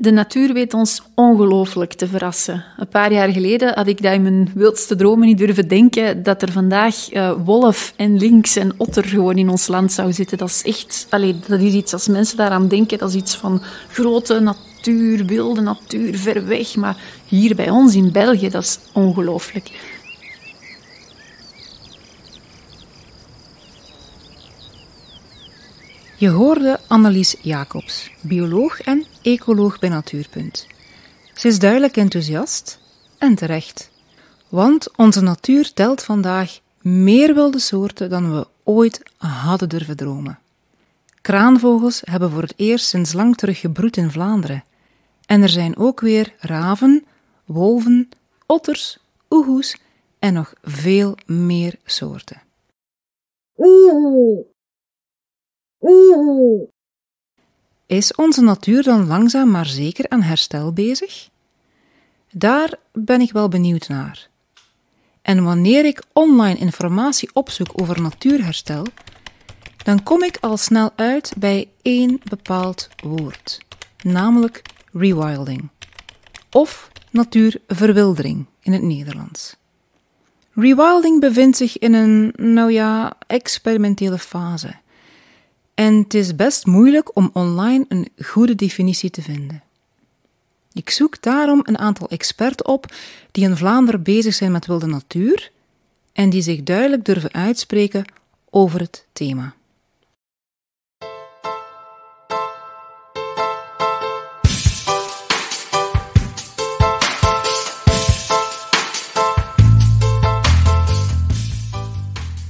De natuur weet ons ongelooflijk te verrassen. Een paar jaar geleden had ik dat in mijn wildste dromen niet durven denken dat er vandaag eh, wolf en lynx en otter gewoon in ons land zou zitten. Dat is echt, allee, dat is iets als mensen daaraan denken, dat is iets van grote natuur, wilde natuur, ver weg. Maar hier bij ons in België, dat is ongelooflijk. Je hoorde Annelies Jacobs, bioloog en ecoloog bij Natuurpunt. Ze is duidelijk enthousiast en terecht. Want onze natuur telt vandaag meer wilde soorten dan we ooit hadden durven dromen. Kraanvogels hebben voor het eerst sinds lang terug gebroed in Vlaanderen. En er zijn ook weer raven, wolven, otters, oehoes en nog veel meer soorten. Oeh. Oeh. Is onze natuur dan langzaam maar zeker aan herstel bezig? Daar ben ik wel benieuwd naar. En wanneer ik online informatie opzoek over natuurherstel, dan kom ik al snel uit bij één bepaald woord, namelijk rewilding of natuurverwildering in het Nederlands. Rewilding bevindt zich in een, nou ja, experimentele fase. En het is best moeilijk om online een goede definitie te vinden. Ik zoek daarom een aantal experten op die in Vlaanderen bezig zijn met wilde natuur en die zich duidelijk durven uitspreken over het thema.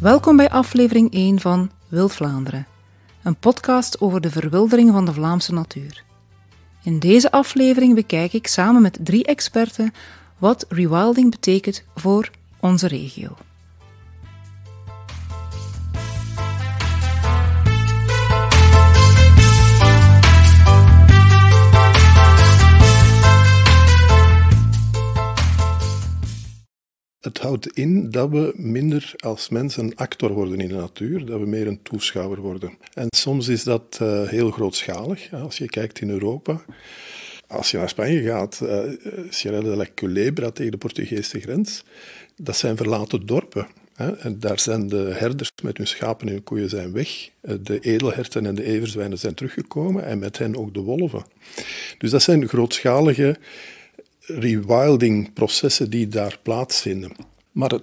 Welkom bij aflevering 1 van Wild Vlaanderen een podcast over de verwildering van de Vlaamse natuur. In deze aflevering bekijk ik samen met drie experten wat rewilding betekent voor onze regio. Het houdt in dat we minder als mens een actor worden in de natuur, dat we meer een toeschouwer worden. En soms is dat eh, heel grootschalig. Als je kijkt in Europa, als je naar Spanje gaat, uh, Sierra de la Culebra tegen de Portugese grens, dat zijn verlaten dorpen. Hè? En daar zijn de herders met hun schapen en hun koeien zijn weg. Eh, de edelherten en de everzwijnen zijn teruggekomen en met hen ook de wolven. Dus dat zijn grootschalige rewilding-processen die daar plaatsvinden. Maar het,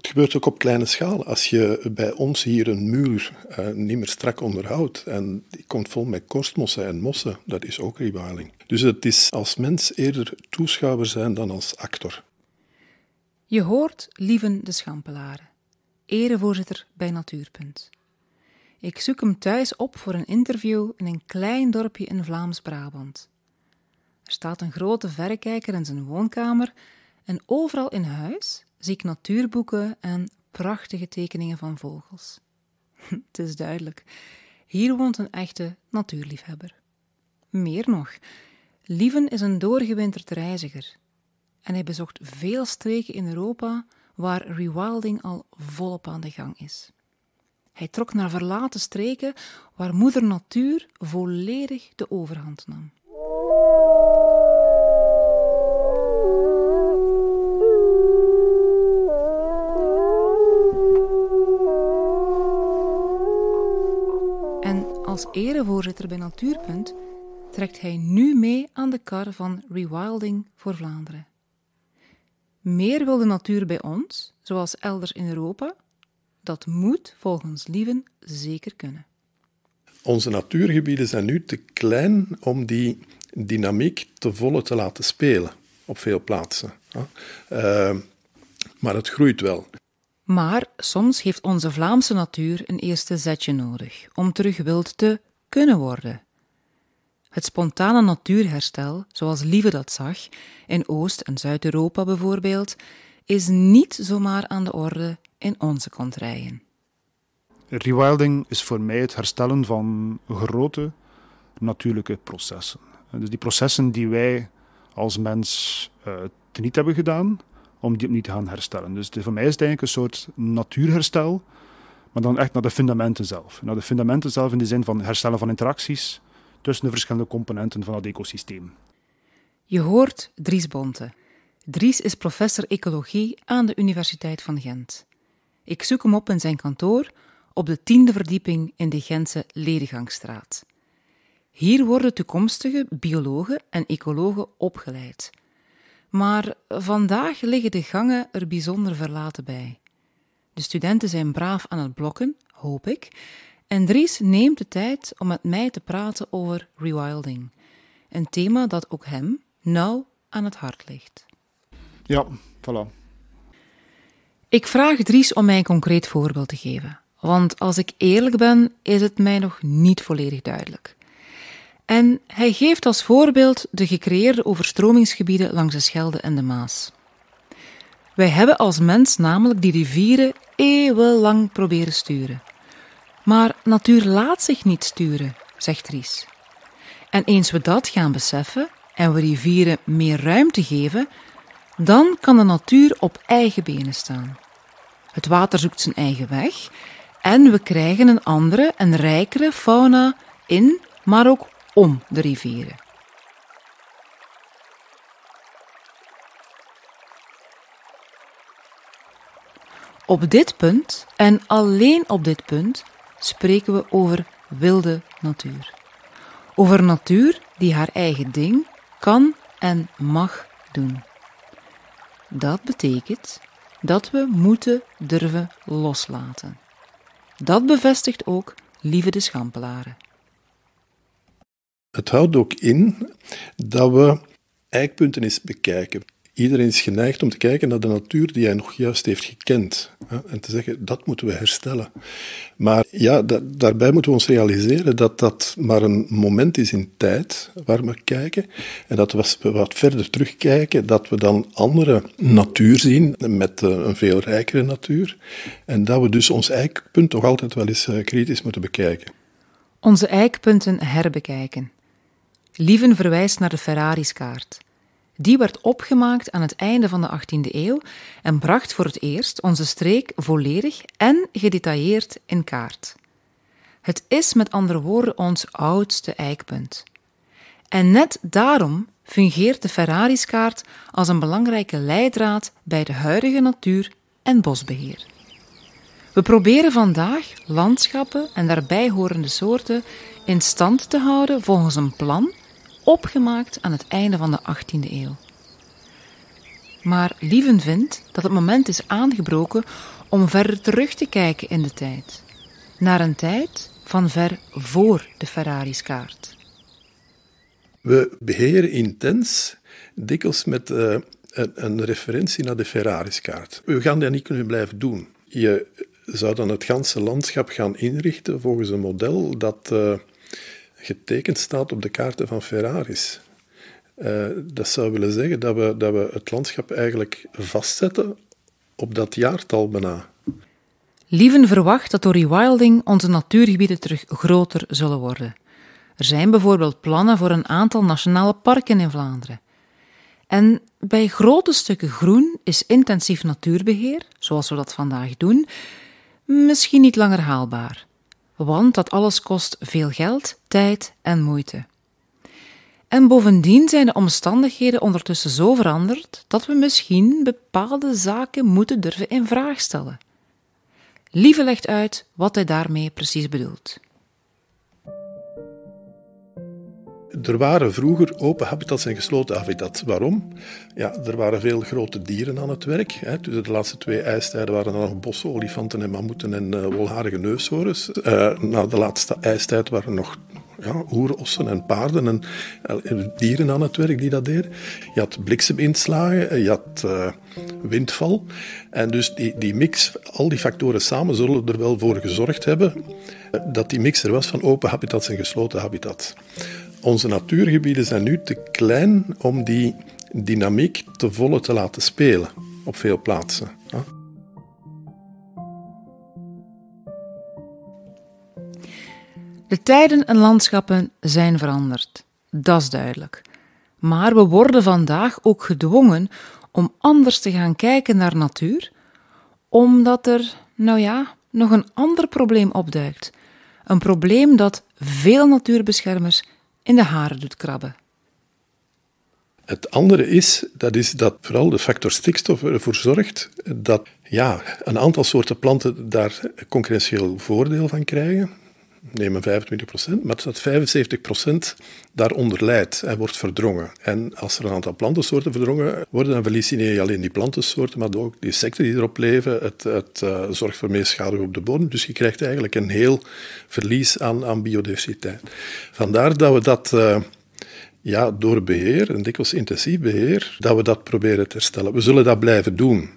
gebeurt ook op kleine schaal. Als je bij ons hier een muur eh, niet meer strak onderhoudt en die komt vol met korstmossen en mossen, dat is ook rewilding. Dus het is als mens eerder toeschouwer zijn dan als actor. Je hoort Lieven de Schampelaren, erevoorzitter bij Natuurpunt. Ik zoek hem thuis op voor een interview in een klein dorpje in Vlaams-Brabant. Er staat een grote verrekijker in zijn woonkamer en overal in huis zie ik natuurboeken en prachtige tekeningen van vogels. Het is duidelijk, hier woont een echte natuurliefhebber. Meer nog, Lieven is een doorgewinterd reiziger en hij bezocht veel streken in Europa waar rewilding al volop aan de gang is. Hij trok naar verlaten streken waar moeder natuur volledig de overhand nam. Als erevoorzitter bij Natuurpunt trekt hij nu mee aan de kar van rewilding voor Vlaanderen. Meer wil de natuur bij ons, zoals elders in Europa? Dat moet volgens Lieven zeker kunnen. Onze natuurgebieden zijn nu te klein om die dynamiek te volle te laten spelen op veel plaatsen. Eh, maar het groeit wel. Maar soms heeft onze Vlaamse natuur een eerste zetje nodig om terug wild te kunnen worden. Het spontane natuurherstel, zoals Lieve dat zag, in Oost- en Zuid-Europa bijvoorbeeld, is niet zomaar aan de orde in onze kontrijen. Rewilding is voor mij het herstellen van grote natuurlijke processen. Dus die processen die wij als mens uh, teniet hebben gedaan, om die opnieuw te gaan herstellen. Dus voor mij is het eigenlijk een soort natuurherstel, maar dan echt naar de fundamenten zelf. Naar de fundamenten zelf in de zin van herstellen van interacties tussen de verschillende componenten van het ecosysteem. Je hoort Dries Bonte. Dries is professor ecologie aan de Universiteit van Gent. Ik zoek hem op in zijn kantoor op de tiende verdieping in de Gentse Ledegangstraat. Hier worden toekomstige biologen en ecologen opgeleid. Maar vandaag liggen de gangen er bijzonder verlaten bij. De studenten zijn braaf aan het blokken, hoop ik, en Dries neemt de tijd om met mij te praten over rewilding. Een thema dat ook hem nauw aan het hart ligt. Ja, voilà. Ik vraag Dries om mij een concreet voorbeeld te geven. Want als ik eerlijk ben, is het mij nog niet volledig duidelijk. En hij geeft als voorbeeld de gecreëerde overstromingsgebieden langs de Schelde en de Maas. Wij hebben als mens namelijk die rivieren eeuwenlang proberen sturen. Maar natuur laat zich niet sturen, zegt Ries. En eens we dat gaan beseffen en we rivieren meer ruimte geven, dan kan de natuur op eigen benen staan. Het water zoekt zijn eigen weg en we krijgen een andere en rijkere fauna in, maar ook om de rivieren. Op dit punt en alleen op dit punt spreken we over wilde natuur. Over natuur die haar eigen ding kan en mag doen. Dat betekent dat we moeten durven loslaten. Dat bevestigt ook Lieve de Schampelaren. Het houdt ook in dat we eikpunten eens bekijken. Iedereen is geneigd om te kijken naar de natuur die hij nog juist heeft gekend. Hè, en te zeggen, dat moeten we herstellen. Maar ja, daarbij moeten we ons realiseren dat dat maar een moment is in tijd waar we kijken. En dat als we wat verder terugkijken, dat we dan andere natuur zien, met eh, een veel rijkere natuur. En dat we dus ons eikpunt toch altijd wel eens eh, kritisch moeten bekijken. Onze eikpunten herbekijken. Lieven verwijst naar de Ferrariskaart. Die werd opgemaakt aan het einde van de 18e eeuw en bracht voor het eerst onze streek volledig en gedetailleerd in kaart. Het is met andere woorden ons oudste eikpunt. En net daarom fungeert de Ferrariskaart als een belangrijke leidraad bij de huidige natuur- en bosbeheer. We proberen vandaag landschappen en daarbij horende soorten in stand te houden volgens een plan opgemaakt aan het einde van de 18e eeuw. Maar Lieven vindt dat het moment is aangebroken om verder terug te kijken in de tijd. Naar een tijd van ver voor de Ferrariskaart. We beheren intens, dikwijls met eh, een, een, referentie naar de Ferrariskaart. We gaan dat niet kunnen blijven doen. Je zou dan het ganse landschap gaan inrichten volgens een model dat... Eh, getekend staat op de kaarten van Ferraris. Eh, dat zou willen zeggen dat we, dat we het landschap eigenlijk vastzetten op dat jaartal bijna. Lieven verwacht dat door rewilding onze natuurgebieden terug groter zullen worden. Er zijn bijvoorbeeld plannen voor een aantal nationale parken in Vlaanderen. En bij grote stukken groen is intensief natuurbeheer, zoals we dat vandaag doen, misschien niet langer haalbaar want dat alles kost veel geld, tijd en moeite. En bovendien zijn de omstandigheden ondertussen zo veranderd dat we misschien bepaalde zaken moeten durven in vraag stellen. Lieve legt uit wat hij daarmee precies bedoelt. Er waren vroeger open habitats en gesloten habitats. Waarom? Ja, er waren veel grote dieren aan het werk. Hè. Tussen de laatste twee ijstijden waren er nog bossen, olifanten en mammoeten en uh, wolharige neushoorns. Eh, na de laatste ijstijd waren er nog ja, oerossen en paarden en eh, dieren aan het werk die dat deden. Je had blikseminslagen, je had windval. En dus die, die mix, al die factoren samen zullen er wel voor gezorgd hebben dat die mix er was van open habitats en gesloten habitats onze natuurgebieden zijn nu te klein om die dynamiek te volle te laten spelen op veel plaatsen. De tijden en landschappen zijn veranderd, dat is duidelijk. Maar we worden vandaag ook gedwongen om anders te gaan kijken naar natuur, omdat er, nou ja, nog een ander probleem opduikt. Een probleem dat veel natuurbeschermers in de haren doet krabben. Het andere is dat, is dat vooral de factor stikstof ervoor zorgt dat ja, een aantal soorten planten daar concurrentieel voordeel van krijgen neem een 25 procent, maar dat 75 procent daaronder leidt en wordt verdrongen. En als er een aantal plantensoorten verdrongen worden, dan verlies je niet alleen die plantensoorten, maar ook de insecten die erop leven. Het, het eh, zorgt voor meer schade op de bodem. Dus je krijgt eigenlijk een heel verlies aan, aan biodiversiteit. Vandaar dat we dat... Eh, ja, door beheer, en dikwijls intensief beheer, dat we dat proberen te herstellen. We zullen dat blijven doen.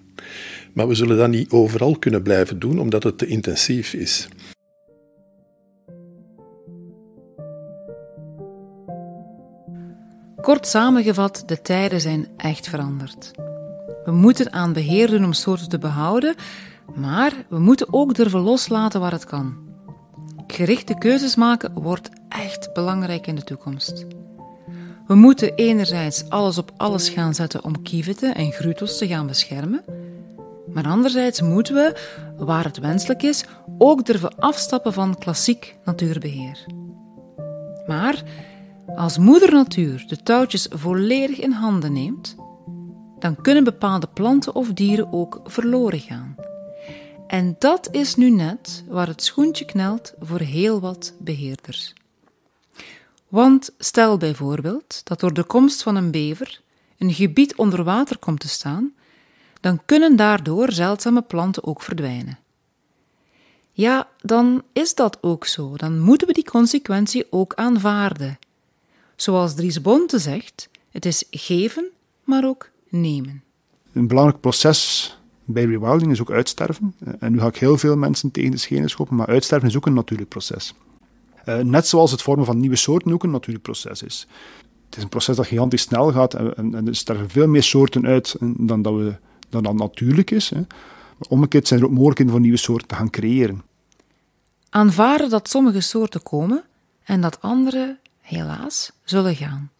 Maar we zullen dat niet overal kunnen blijven doen, omdat het te intensief is. Kort samengevat, de tijden zijn echt veranderd. We moeten aan beheer doen om soorten te behouden, maar we moeten ook durven loslaten waar het kan. Gerichte keuzes maken wordt echt belangrijk in de toekomst. We moeten enerzijds alles op alles gaan zetten om kieviten en grutels te gaan beschermen, maar anderzijds moeten we, waar het wenselijk is, ook durven afstappen van klassiek natuurbeheer. Maar als moeder natuur de touwtjes volledig in handen neemt, dan kunnen bepaalde planten of dieren ook verloren gaan. En dat is nu net waar het schoentje knelt voor heel wat beheerders. Want stel bijvoorbeeld dat door de komst van een bever een gebied onder water komt te staan, dan kunnen daardoor zeldzame planten ook verdwijnen. Ja, dan is dat ook zo. Dan moeten we die consequentie ook aanvaarden. Zoals Dries Bonte zegt, het is geven, maar ook nemen. Een belangrijk proces bij rewilding is ook uitsterven. Eh, en nu ga ik heel veel mensen tegen de schenen schoppen, maar uitsterven is ook een natuurlijk proces. Eh, net zoals het vormen van nieuwe soorten ook een natuurlijk proces is. Het is een proces dat gigantisch snel gaat en, er sterven veel meer soorten uit eh, dan dat, we, dan dat natuurlijk is. Hè. Omgekeerd zijn er ook mogelijkheden voor nieuwe soorten te gaan creëren. Aanvaarden dat sommige soorten komen en dat andere helaas, zullen gaan.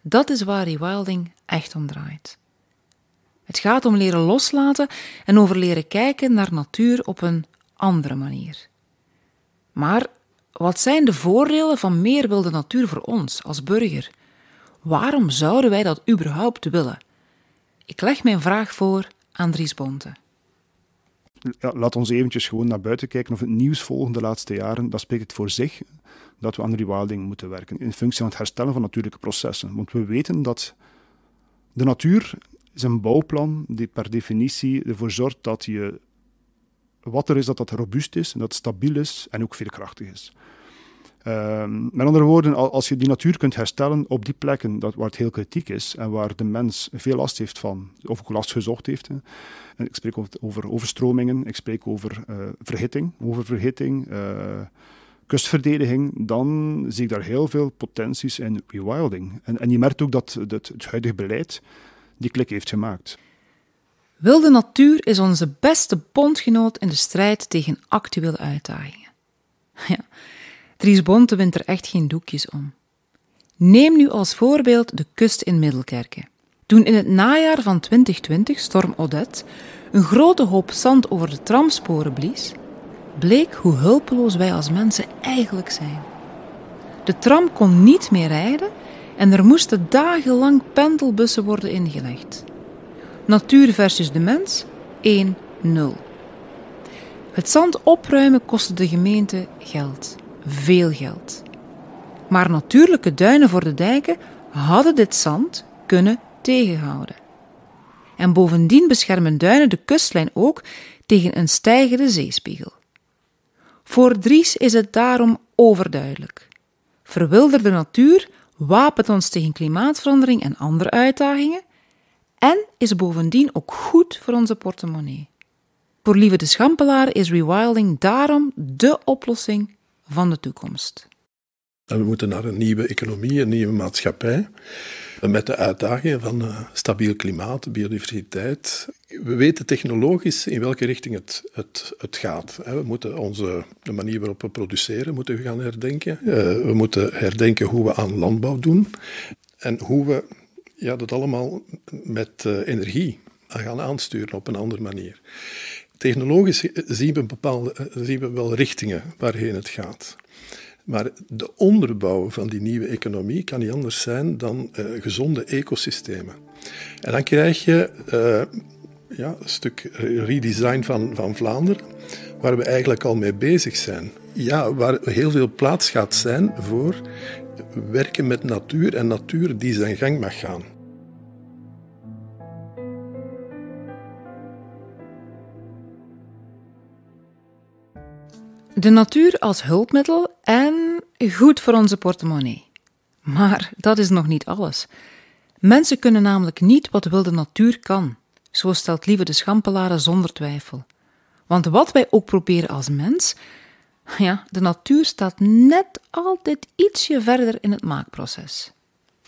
Dat is waar rewilding Wilding echt om draait. Het gaat om leren loslaten en over leren kijken naar natuur op een andere manier. Maar wat zijn de voordelen van meer wilde natuur voor ons als burger? Waarom zouden wij dat überhaupt willen? Ik leg mijn vraag voor aan Dries Bonte laat ons eventjes gewoon naar buiten kijken of het nieuws volgen de laatste jaren, dat spreekt het voor zich dat we aan rewilding moeten werken in functie van het herstellen van natuurlijke processen. Want we weten dat de natuur is een bouwplan die per definitie ervoor zorgt dat je wat er is, dat dat robuust is, en dat stabiel is en ook veerkrachtig is. Ehm, met andere woorden, als je die natuur kunt herstellen op die plekken dat, waar het heel kritiek is en waar de mens veel last heeft van, of ook last gezocht heeft. Hè. En ik spreek over, overstromingen, ik spreek over eh, verhitting, oververhitting, uh, kustverdediging, dan zie ik daar heel veel potenties in rewilding. En, en je merkt ook dat, dat het huidige beleid die klik heeft gemaakt. Wilde natuur is onze beste bondgenoot in de strijd tegen actuele uitdagingen. Ja. Dries wint er echt geen doekjes om. Neem nu als voorbeeld de kust in Middelkerken. Toen in het najaar van 2020 storm Odette een grote hoop zand over de tramsporen blies, bleek hoe hulpeloos wij als mensen eigenlijk zijn. De tram kon niet meer rijden en er moesten dagenlang pendelbussen worden ingelegd. Natuur versus de mens 1-0. Het zand opruimen kostte de gemeente geld veel geld. Maar natuurlijke duinen voor de dijken hadden dit zand kunnen tegenhouden. En bovendien beschermen duinen de kustlijn ook tegen een stijgende zeespiegel. Voor Dries is het daarom overduidelijk. Verwilderde natuur wapent ons tegen klimaatverandering en andere uitdagingen en is bovendien ook goed voor onze portemonnee. Voor Lieve de Schampelaar is rewilding daarom dé oplossing van de toekomst. En we moeten naar een nieuwe economie, een nieuwe maatschappij. Met de uitdagingen van eh, stabiel klimaat, biodiversiteit. We weten technologisch in welke richting het, het, het gaat. We moeten onze, de manier waarop we produceren moeten we gaan herdenken. Eh, we moeten herdenken hoe we aan landbouw doen. En hoe we ja, dat allemaal met eh, energie gaan aansturen op een andere manier. Technologisch zien we, bepaalde, eh, zien we wel richtingen waarheen het gaat. Maar de onderbouw van die nieuwe economie kan niet anders zijn dan eh, gezonde ecosystemen. En dan krijg je eh, ja, een stuk redesign van, van Vlaanderen, waar we eigenlijk al mee bezig zijn. Ja, waar heel veel plaats gaat zijn voor werken met natuur en natuur die zijn gang mag gaan. De natuur als hulpmiddel en goed voor onze portemonnee. Maar dat is nog niet alles. Mensen kunnen namelijk niet wat wilde natuur kan. Zo stelt Lieve de schampelaren zonder twijfel. Want wat wij ook proberen als mens, ja, de natuur staat net altijd ietsje verder in het maakproces.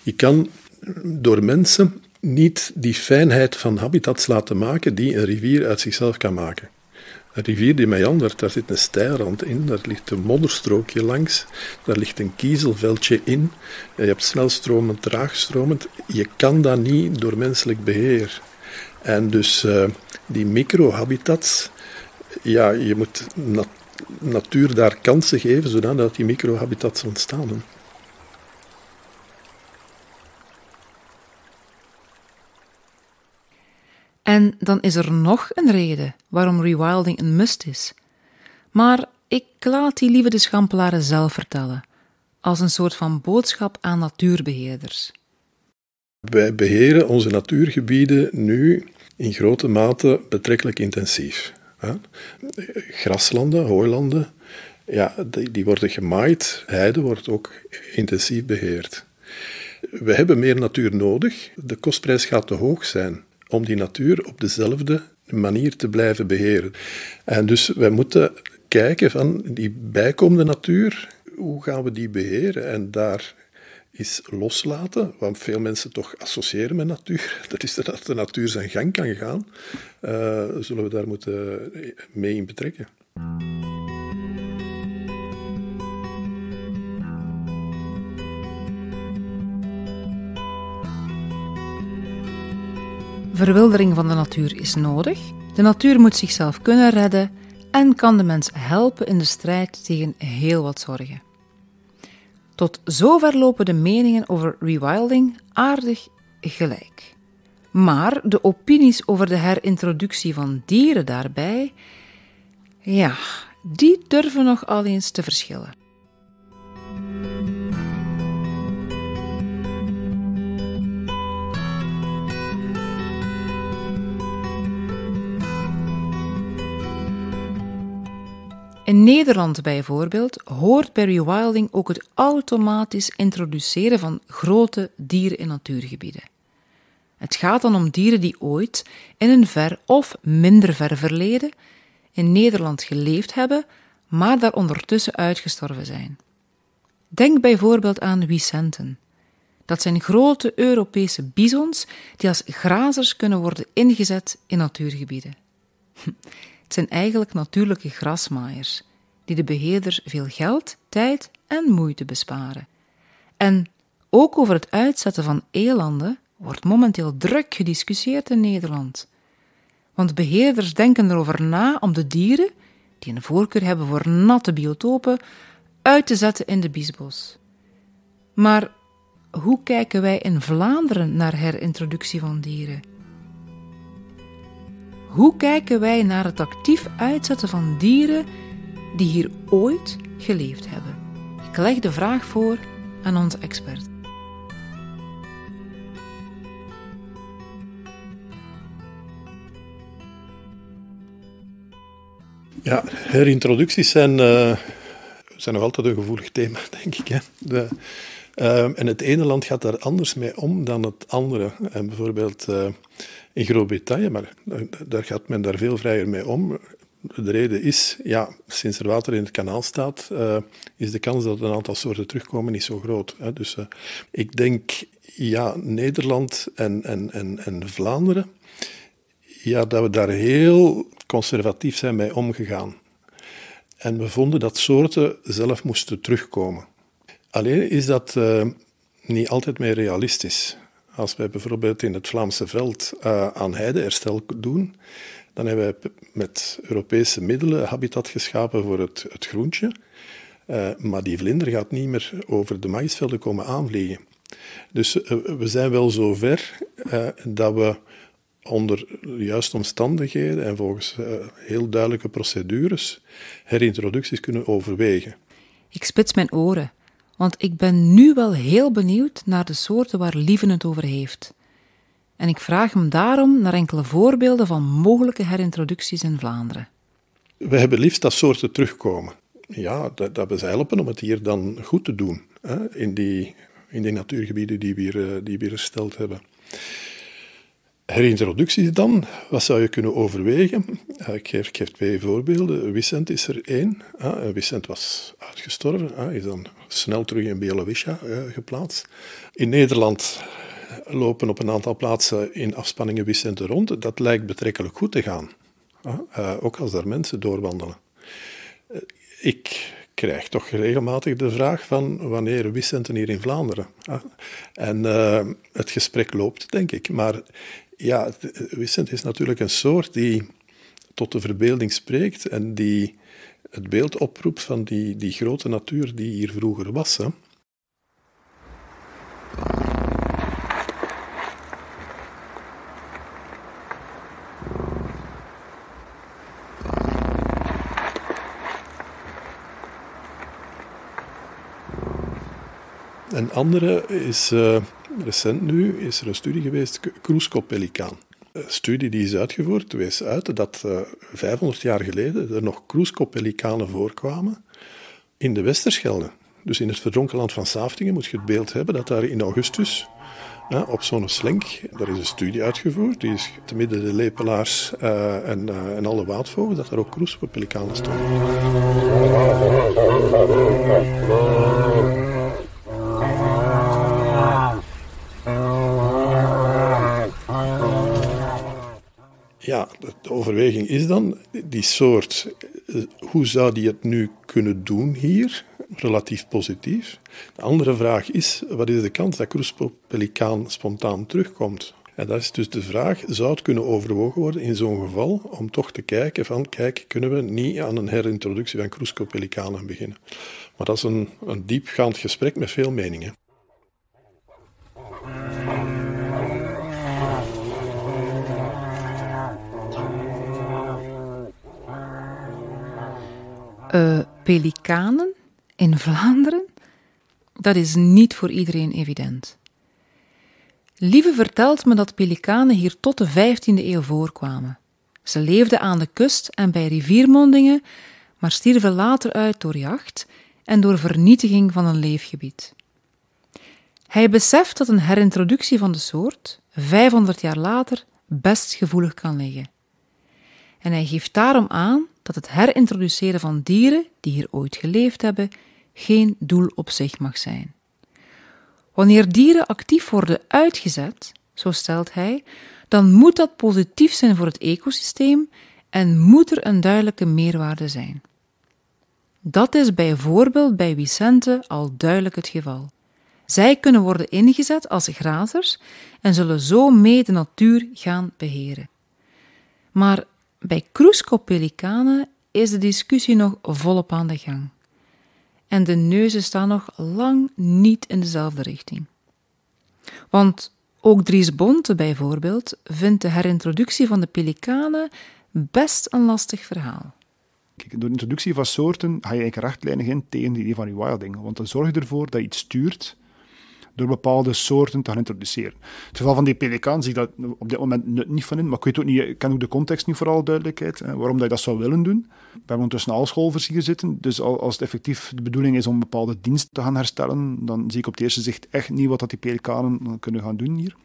Je kan door mensen niet die fijnheid van habitats laten maken die een rivier uit zichzelf kan maken. Een rivier die meandert, daar zit een steilrand in, daar ligt een modderstrookje langs, daar ligt een kiezelveldje in. Eh, je hebt snelstromend, traagstromend. Je kan dat niet door menselijk beheer. En dus uh, die microhabitats, ja, je moet natuur daar kansen geven zodat die microhabitats ontstaan. En dan is er nog een reden waarom rewilding een must is. Maar ik laat die lieve de schampelaren zelf vertellen, als een soort van boodschap aan natuurbeheerders. Wij beheren onze natuurgebieden nu in grote mate betrekkelijk intensief. Graslanden, hooilanden, ja, die worden gemaaid, heide wordt ook intensief beheerd. We hebben meer natuur nodig, de kostprijs gaat te hoog zijn om die natuur op dezelfde manier te blijven beheren. En dus wij moeten kijken van die bijkomende natuur, hoe gaan we die beheren? En daar is loslaten, wat veel mensen toch associëren met natuur. Dat is dat de natuur zijn gang kan gaan. Eh, zullen we daar moeten mee in betrekken. Verwildering van de natuur is nodig. De natuur moet zichzelf kunnen redden en kan de mens helpen in de strijd tegen heel wat zorgen. Tot zover lopen de meningen over rewilding aardig gelijk. Maar de opinies over de herintroductie van dieren daarbij, ja, die durven nog al eens te verschillen. In Nederland bijvoorbeeld hoort bij rewilding ook het automatisch introduceren van grote dieren- in natuurgebieden. Het gaat dan om dieren die ooit, in een ver of minder ver verleden, in Nederland geleefd hebben, maar daar ondertussen uitgestorven zijn. Denk bijvoorbeeld aan Wicenten. Dat zijn grote Europese bisons die als grazers kunnen worden ingezet in natuurgebieden. Het zijn eigenlijk natuurlijke grasmaaiers, die de beheerders veel geld, tijd en moeite besparen. En ook over het uitzetten van elanden wordt momenteel druk gediscussieerd in Nederland. Want beheerders denken erover na om de dieren, die een voorkeur hebben voor natte biotopen, uit te zetten in de biesbos. Maar hoe kijken wij in Vlaanderen naar herintroductie van dieren? Hoe kijken wij naar het actief uitzetten van dieren die hier ooit geleefd hebben? Ik leg de vraag voor aan onze expert. Ja, herintroducties zijn, uh, zijn nog altijd een gevoelig thema, denk ik. Hè? De, ehm, en het ene land gaat daar anders mee om dan het andere. En bijvoorbeeld eh, in Groot-Brittannië, maar daar gaat men daar veel vrijer mee om. De reden is, ja, sinds er water in het kanaal staat, eh, is de kans dat een aantal soorten terugkomen niet zo groot. Hè. Dus eh, ik denk, ja, Nederland en, en, en, en Vlaanderen, ja, dat we daar heel conservatief zijn mee omgegaan. En we vonden dat soorten zelf moesten terugkomen. Alleen is dat eh, niet altijd meer realistisch. Als wij bijvoorbeeld in het Vlaamse veld eh, aan heideherstel doen, dan hebben wij met Europese middelen habitat geschapen voor het, het groentje. Eh, maar die vlinder gaat niet meer over de maïsvelden komen aanvliegen. Dus eh, we zijn wel zover ver dat we onder juiste omstandigheden en volgens heel duidelijke procedures herintroducties kunnen overwegen. Ik spits mijn oren want ik ben nu wel heel benieuwd naar de soorten waar Lieven het over heeft. En ik vraag hem daarom naar enkele voorbeelden van mogelijke herintroducties in Vlaanderen. We hebben liefst dat soorten terugkomen. Ja, dat, dat we ze helpen om het hier dan goed te doen hè, in, die, in die natuurgebieden die we hier, eh, die we hier gesteld hebben. Herintroductie dan, wat zou je kunnen overwegen? Ik geef, ik twee voorbeelden. Wissent is er één. Wissent ah, eh, was uitgestorven, ah, is dan snel terug in Bielowiesia eh, geplaatst. In Nederland lopen op een aantal plaatsen in afspanningen Wissent rond. Dat lijkt betrekkelijk goed te gaan, ah, eh, ook als daar mensen doorwandelen. Ik krijg toch regelmatig de vraag van wanneer Wissenten hier in Vlaanderen. En het gesprek loopt, denk ik. Maar ja, Wissend eh, is natuurlijk een soort die tot de verbeelding spreekt en die het beeld oproept van die, die grote natuur die hier vroeger was. Hè. Een andere is eh, recent nu is er een studie geweest, Kroeskoppelikaan. Een studie die is uitgevoerd wees uit dat uh, eh, 500 jaar geleden er nog kroeskoppelikanen voorkwamen in de Westerschelde. Dus in het verdronken land van Saftingen moet je het beeld hebben dat daar in augustus op zo'n slink, daar is een studie uitgevoerd, die is te midden de lepelaars eh, en, eh, en alle waadvogels, dat er ook kroeskoppelikanen stonden. ja, de overweging is dan die soort, eh, hoe zou die het nu kunnen doen hier? Relatief positief. De andere vraag is, wat is de kans dat kroespelikaan spontaan terugkomt? En dat is dus de vraag, zou het kunnen overwogen worden in zo'n geval om toch te kijken van, kijk, kunnen we niet aan een herintroductie van kroeskopelikanen beginnen? Maar dat is een, een diepgaand gesprek met veel meningen. uh, pelikanen in Vlaanderen, dat is niet voor iedereen evident. Lieve vertelt me dat pelikanen hier tot de 15e eeuw voorkwamen. Ze leefden aan de kust en bij riviermondingen, maar stierven later uit door jacht en door vernietiging van een leefgebied. Hij beseft dat een herintroductie van de soort 500 jaar later best gevoelig kan liggen. En hij geeft daarom aan dat het herintroduceren van dieren die hier ooit geleefd hebben geen doel op zich mag zijn. Wanneer dieren actief worden uitgezet, zo stelt hij, dan moet dat positief zijn voor het ecosysteem en moet er een duidelijke meerwaarde zijn. Dat is bijvoorbeeld bij Vicente al duidelijk het geval. Zij kunnen worden ingezet als grazers en zullen zo mee de natuur gaan beheren. Maar bij kroeskopelikanen is de discussie nog volop aan de gang. En de neuzen staan nog lang niet in dezelfde richting. Want ook Dries Bonte bijvoorbeeld vindt de herintroductie van de pelikanen best een lastig verhaal. Kijk, door de introductie van soorten ga je eigenlijk rechtlijnig in tegen die van van rewilding. Want dan zorg je ervoor dat je iets stuurt door bepaalde soorten te gaan introduceren. In het geval van die pelikaan zie ik dat op dit moment niet van in, maar ik weet ook niet, ik ken ook de context niet vooral duidelijkheid, waarom dat je dat zou willen doen. We hebben ondertussen scholvers hier zitten, dus als het effectief de bedoeling is om een bepaalde dienst te gaan herstellen, dan zie ik op het eerste zicht echt niet wat dat die pelikanen kunnen gaan doen hier.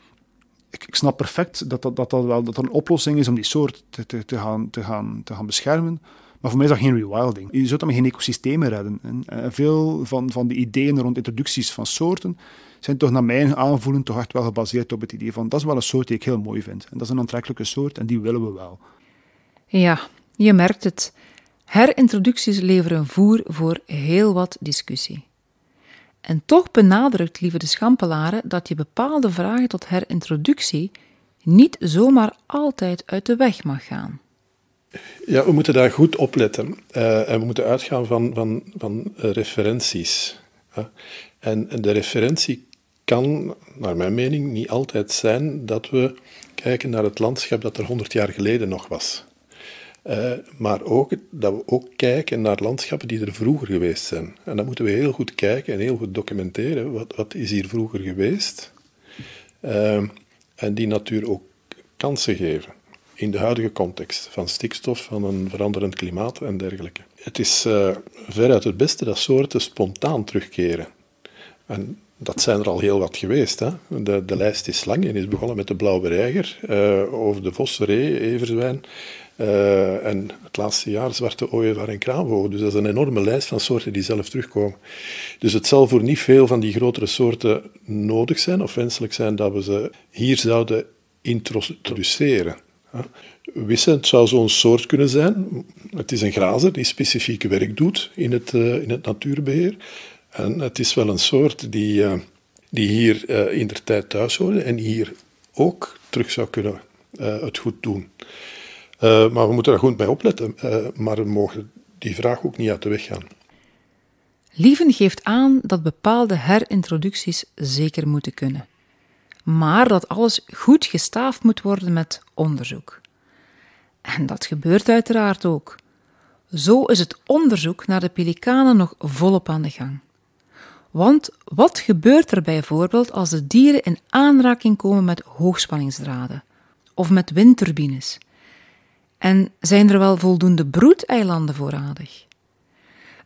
Ik, ik snap perfect dat dat, dat, dat wel dat een oplossing is om die soort te, te, te, gaan, te, gaan, te gaan beschermen, maar voor mij is dat geen rewilding. Je zult dan geen ecosystemen redden. En eh, veel van, van de ideeën rond introducties van soorten zijn toch naar mijn aanvoelen toch echt wel gebaseerd op het idee van dat is wel een soort die ik heel mooi vind. En dat is een aantrekkelijke soort en die willen we wel. Ja, je merkt het. Herintroducties leveren voer voor heel wat discussie. En toch benadrukt lieve de Schampelaren dat je bepaalde vragen tot herintroductie niet zomaar altijd uit de weg mag gaan. Ja, we moeten daar goed op letten. Eh, en we moeten uitgaan van, van, van eh, referenties. en de referentie kan, naar mijn mening, niet altijd zijn dat we kijken naar het landschap dat er 100 jaar geleden nog was. Eh, maar ook dat we ook kijken naar landschappen die er vroeger geweest zijn. En dan moeten we heel goed kijken en heel goed documenteren. Wat, wat is hier vroeger geweest? en die natuur ook kansen geven in de huidige context van stikstof, van een veranderend klimaat en dergelijke. Het is uh, veruit het beste dat soorten spontaan terugkeren. En dat zijn er al heel wat geweest. Hè? De, de lijst is lang en is begonnen met de blauwe reiger, eh, over de vosseree, everzwijn uh, en het laatste jaar zwarte ooievaar en kraanvogel. Dus dat is een enorme lijst van soorten die zelf terugkomen. Dus het zal voor niet veel van die grotere soorten nodig zijn of wenselijk zijn dat we ze hier zouden introduceren. Wissen zou zo'n soort kunnen zijn. Het is een grazer die specifiek werk doet in het, eh, in het natuurbeheer. En het is wel een soort die, eh, die hier eh, in de tijd thuis hoorde en hier ook terug zou kunnen het goed doen. maar we moeten daar goed bij opletten. maar we mogen die vraag ook niet uit de weg gaan. Lieven geeft aan dat bepaalde herintroducties zeker moeten kunnen maar dat alles goed gestaafd moet worden met onderzoek. En dat gebeurt uiteraard ook. Zo is het onderzoek naar de pelikanen nog volop aan de gang. Want wat gebeurt er bijvoorbeeld als de dieren in aanraking komen met hoogspanningsdraden of met windturbines? En zijn er wel voldoende broedeilanden voorradig?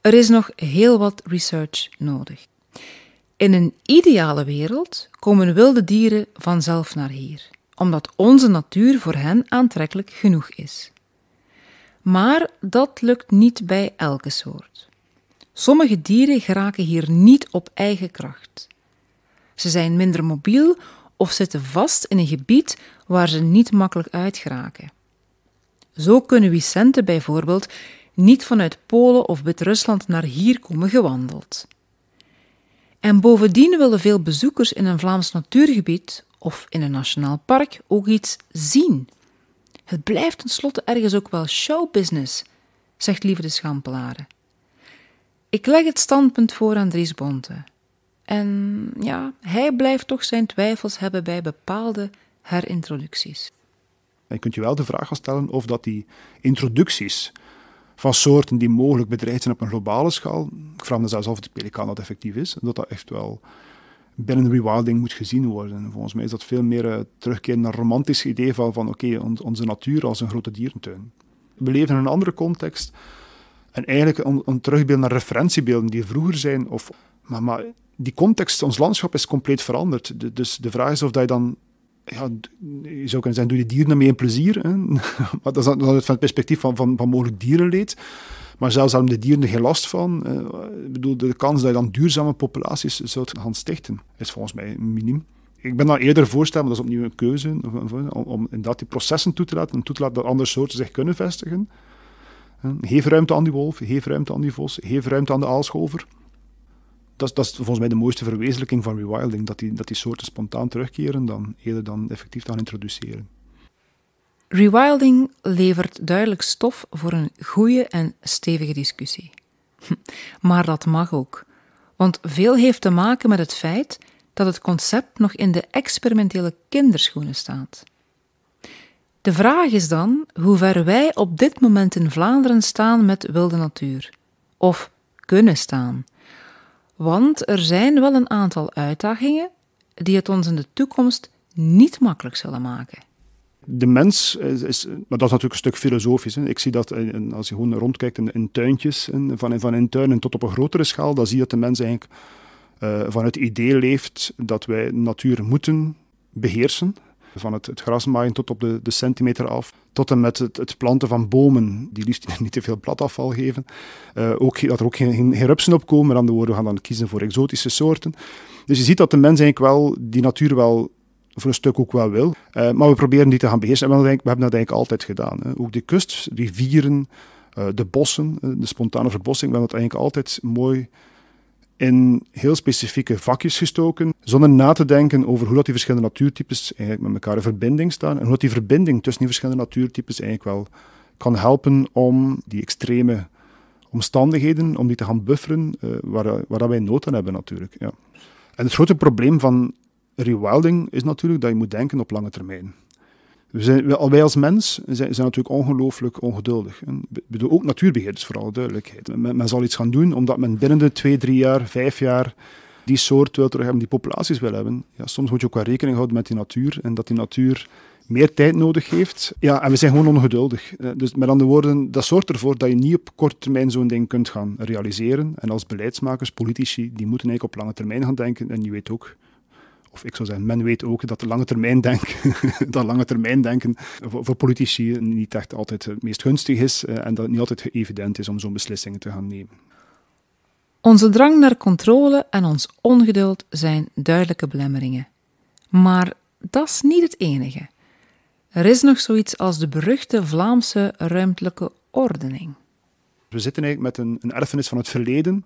Er is nog heel wat research nodig. In een ideale wereld komen wilde dieren vanzelf naar hier, omdat onze natuur voor hen aantrekkelijk genoeg is. Maar dat lukt niet bij elke soort. Sommige dieren geraken hier niet op eigen kracht. Ze zijn minder mobiel of zitten vast in een gebied waar ze niet makkelijk uit geraken. Zo kunnen Vicente bijvoorbeeld niet vanuit Polen of Wit-Rusland naar hier komen gewandeld. En bovendien willen veel bezoekers in een Vlaams natuurgebied of in een nationaal park ook iets zien. Het blijft tenslotte ergens ook wel showbusiness, zegt Lieve de Schampelaren. Ik leg het standpunt voor aan Dries Bonte. En ja, hij blijft toch zijn twijfels hebben bij bepaalde herintroducties. je kunt je wel de vraag gaan stellen of dat die introducties van soorten die mogelijk bedreigd zijn op een globale schaal. Ik vraag me zelfs af of de pelikaan dat effectief is. Dat dat echt wel binnen rewilding moet gezien worden. Volgens mij is dat veel meer terugkeren eh, terugkeer naar een romantisch idee van, oké, onze natuur als een grote dierentuin. We leven in een andere context. En eigenlijk een, een terugbeeld naar referentiebeelden die vroeger zijn. Of, maar, die context, ons landschap is compleet veranderd. dus de vraag is of dat je dan ja, je zou kunnen zeggen, doe je dieren mee een plezier. Hè? maar dat is dan vanuit het perspectief van, van, van mogelijk dierenleed. Maar zelfs hebben de dieren er geen last van. Eh, ik bedoel, de kans dat je dan duurzame populaties zou gaan stichten, is volgens mij minim. Ik ben daar eerder staan, maar dat is opnieuw een keuze, om, in inderdaad die processen toe te laten en toe te laten dat andere soorten zich kunnen vestigen. geef ruimte aan die wolf, geef ruimte aan die vos, geef ruimte aan de aalscholver dat, dat is volgens mij de mooiste verwezenlijking van rewilding, dat die, dat die soorten spontaan terugkeren dan, eerder dan effectief gaan introduceren. Rewilding levert duidelijk stof voor een goede en stevige discussie. Maar dat mag ook, want veel heeft te maken met het feit dat het concept nog in de experimentele kinderschoenen staat. De vraag is dan hoe ver wij op dit moment in Vlaanderen staan met wilde natuur, of kunnen staan want er zijn wel een aantal uitdagingen die het ons in de toekomst niet makkelijk zullen maken. De mens is, maar dat is natuurlijk een stuk filosofisch. Hè. Ik zie dat als je gewoon rondkijkt in, tuintjes, in, van, van in tuinen tot op een grotere schaal, dan zie je dat de mens eigenlijk uh, eh, van het idee leeft dat wij natuur moeten beheersen van het, het grasmaaien tot op de, de centimeter af, tot en met het, het, planten van bomen, die liefst niet te veel bladafval geven. Eh, ook, dat er ook geen, geen, geen op komen, met andere woorden, we gaan dan kiezen voor exotische soorten. Dus je ziet dat de mens eigenlijk wel die natuur wel voor een stuk ook wel wil. Eh, maar we proberen die te gaan beheersen. En we, we hebben dat eigenlijk altijd gedaan. Hè. Ook de kust, rivieren, eh, de bossen, de spontane verbossing, we hebben dat eigenlijk altijd mooi in heel specifieke vakjes gestoken, zonder na te denken over hoe dat die verschillende natuurtypes eigenlijk met elkaar in verbinding staan en hoe dat die verbinding tussen die verschillende natuurtypes eigenlijk wel kan helpen om die extreme omstandigheden, om die te gaan bufferen eh, waar, waar wij nood aan hebben natuurlijk. Ja. En het grote probleem van rewilding is natuurlijk dat je moet denken op lange termijn we zijn, wij als mens zijn, natuurlijk ongelooflijk ongeduldig. En bedoel, ook natuurbeheerders, vooral duidelijkheid. Men, men, zal iets gaan doen omdat men binnen de twee, drie jaar, vijf jaar die soort wil terug hebben, die populaties wil hebben. Ja, soms moet je ook wel rekening houden met die natuur en dat die natuur meer tijd nodig heeft. Ja, en we zijn gewoon ongeduldig. Eh, dus met andere woorden, dat zorgt ervoor dat je niet op korte termijn zo'n ding kunt gaan realiseren. En als beleidsmakers, politici, die moeten eigenlijk op lange termijn gaan denken. En je weet ook, of ik zou zeggen, men weet ook dat de lange termijn denken, dat lange termijn denken voor, politici niet echt altijd het meest gunstig is eh, en dat het niet altijd evident is om zo'n beslissingen te gaan nemen. Onze drang naar controle en ons ongeduld zijn duidelijke belemmeringen. Maar dat is niet het enige. Er is nog zoiets als de beruchte Vlaamse ruimtelijke ordening. We zitten eigenlijk met een, een erfenis van het verleden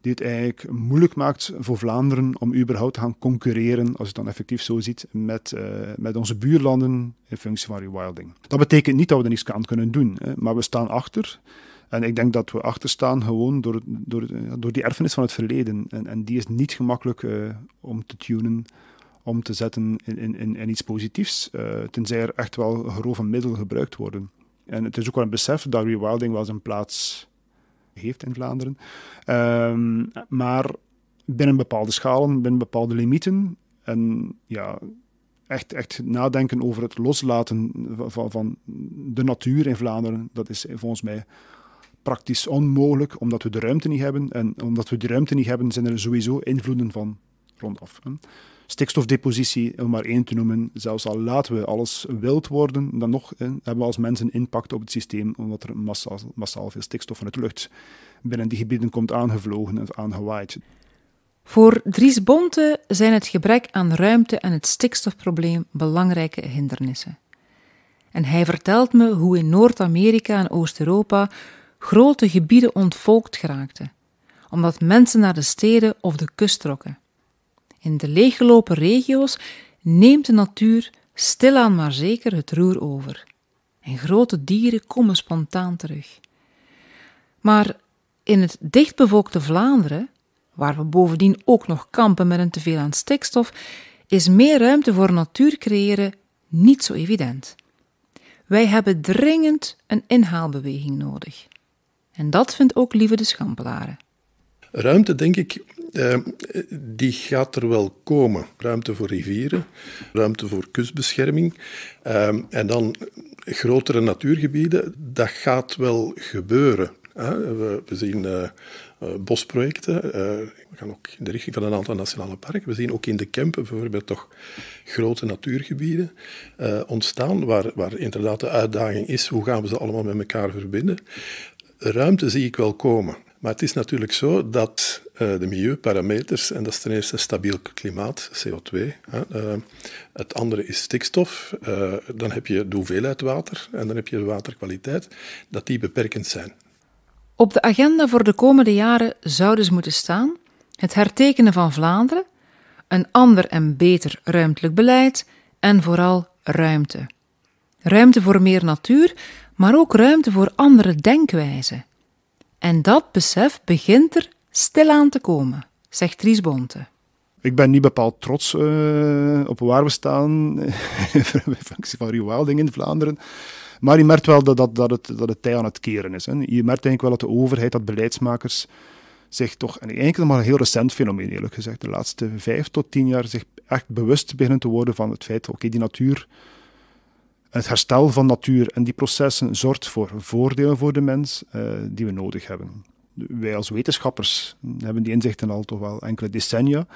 die het eigenlijk moeilijk maakt voor Vlaanderen om überhaupt te gaan concurreren, als je dan effectief zo ziet, met, eh, met onze buurlanden in functie van rewilding. Dat betekent niet dat we er niets aan kunnen doen, hè, maar we staan achter. En ik denk dat we achterstaan gewoon door, door, eh, door die erfenis van het verleden. En, en die is niet gemakkelijk eh, om te tunen, om te zetten in, in, in, iets positiefs, tenzij er echt wel grove middelen gebruikt worden. En het is ook wel een besef dat rewilding wel zijn plaats heeft in Vlaanderen. Ehm, maar binnen bepaalde schalen, binnen bepaalde limieten. En ja, echt, echt nadenken over het loslaten van, van de natuur in Vlaanderen, dat is volgens mij praktisch onmogelijk, omdat we de ruimte niet hebben. En omdat we de ruimte niet hebben, zijn er sowieso invloeden van rondaf stikstofdepositie, om maar één te noemen. Zelfs al laten we alles wild worden, dan nog hebben we als mensen impact op het systeem, omdat er massaal, veel stikstof vanuit de lucht binnen die gebieden komt aangevlogen en aangewaaid. Voor Dries Bonte zijn het gebrek aan ruimte en het stikstofprobleem belangrijke hindernissen. En hij vertelt me hoe in Noord-Amerika en Oost-Europa grote gebieden ontvolkt geraakten, omdat mensen naar de steden of de kust trokken. In de leeggelopen regio's neemt de natuur stilaan maar zeker het roer over. En grote dieren komen spontaan terug. Maar in het dichtbevolkte Vlaanderen, waar we bovendien ook nog kampen met een teveel aan stikstof, is meer ruimte voor natuur creëren niet zo evident. Wij hebben dringend een inhaalbeweging nodig. En dat vindt ook Lieve de Schampelaren. Ruimte, denk ik, Ehm, die gaat er wel komen. Ruimte voor rivieren, ruimte voor kustbescherming. Ehm, en dan grotere natuurgebieden, dat gaat wel gebeuren. We, zien eh, eh, bosprojecten. Eh, we gaan ook in de richting van een aantal nationale parken. We zien ook in de Kempen bijvoorbeeld toch grote natuurgebieden ontstaan, waar, waar inderdaad de uitdaging is hoe gaan we ze allemaal met elkaar verbinden. Ruimte zie ik wel komen. Maar het is natuurlijk zo dat eh, de milieuparameters, en dat is ten eerste stabiel klimaat, CO2. Hè, eh, het andere is stikstof. Eh, dan heb je de hoeveelheid water en dan heb je de waterkwaliteit, dat die beperkend zijn. Op de agenda voor de komende jaren zou dus moeten staan het hertekenen van Vlaanderen, een ander en beter ruimtelijk beleid en vooral ruimte. Ruimte voor meer natuur, maar ook ruimte voor andere denkwijzen. En dat besef begint er stilaan te komen, zegt Tries Bonte. Ik ben niet bepaald trots eh, op waar we staan in functie van rewilding in Vlaanderen. Maar je merkt wel dat, dat, dat, het, dat het tij aan het keren is. Hè. Je merkt denk ik wel dat de overheid, dat beleidsmakers zich toch, en eigenlijk maar een heel recent fenomeen eerlijk gezegd, de laatste vijf tot tien jaar zich echt bewust beginnen te worden van het feit, oké, die natuur het herstel van natuur en die processen zorgt voor voordelen voor de mens eh, die we nodig hebben. Wij als wetenschappers hebben die inzichten al toch wel enkele decennia.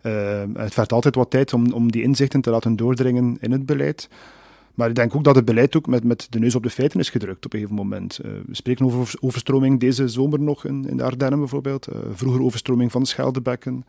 Eh, het vergt altijd wat tijd om, om die inzichten te laten doordringen in het beleid. Maar ik denk ook dat het beleid ook met, met de neus op de feiten is gedrukt op een gegeven moment. Uh, we spreken over overstroming deze zomer nog in, de Ardennen bijvoorbeeld. vroeger overstroming van de Scheldebekken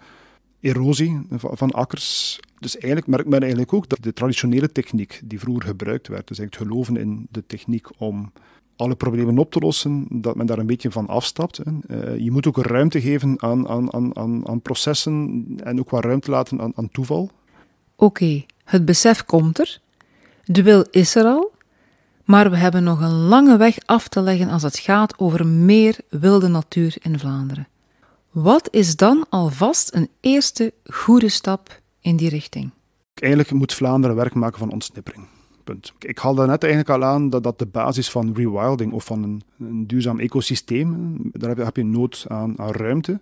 erosie van akkers, dus eigenlijk merkt men eigenlijk ook dat de traditionele techniek die vroeger gebruikt werd, dus eigenlijk geloven in de techniek om alle problemen op te lossen, dat men daar een beetje van afstapt. Hè. Eh, je moet ook ruimte geven aan, aan, aan, aan, processen en ook wat ruimte laten aan, aan toeval. Oké, het besef komt er, de wil is er al, maar we hebben nog een lange weg af te leggen als het gaat over meer wilde natuur in Vlaanderen. Wat is dan alvast een eerste goede stap in die richting? Eigenlijk moet Vlaanderen werk maken van ontsnippering. Punt. Ik haalde net eigenlijk al aan dat, dat de basis van rewilding of van een, een duurzaam ecosysteem, daar heb je, heb je nood aan, aan ruimte